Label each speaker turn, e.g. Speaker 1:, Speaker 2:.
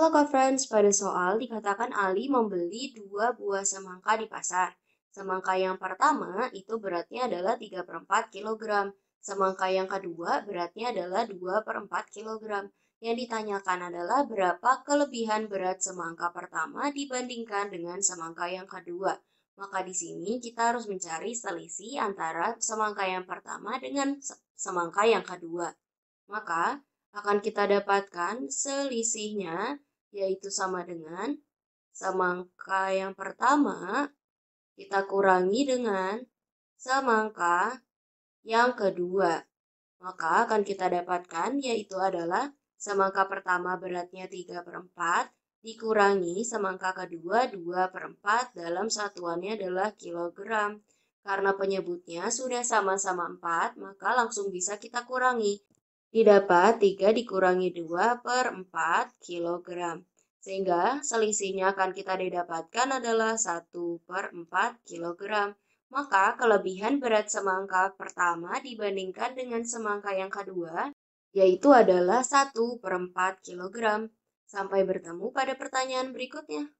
Speaker 1: Kalau friends pada soal dikatakan Ali membeli dua buah semangka di pasar. Semangka yang pertama itu beratnya adalah 3 per 4 kg. Semangka yang kedua beratnya adalah 2 per 4 kg. Yang ditanyakan adalah berapa kelebihan berat semangka pertama dibandingkan dengan semangka yang kedua. Maka di sini kita harus mencari selisih antara semangka yang pertama dengan semangka yang kedua. Maka akan kita dapatkan selisihnya yaitu sama dengan semangka yang pertama kita kurangi dengan semangka yang kedua. Maka akan kita dapatkan yaitu adalah semangka pertama beratnya 3 per 4 dikurangi semangka kedua 2 per 4 dalam satuannya adalah kilogram. Karena penyebutnya sudah sama-sama 4, maka langsung bisa kita kurangi didapat 3 dikurangi 2 per 4 kilogram. Sehingga selisihnya akan kita didapatkan adalah 1 per 4 kilogram. Maka kelebihan berat semangka pertama dibandingkan dengan semangka yang kedua, yaitu adalah 1 per 4 kilogram. Sampai bertemu pada pertanyaan berikutnya.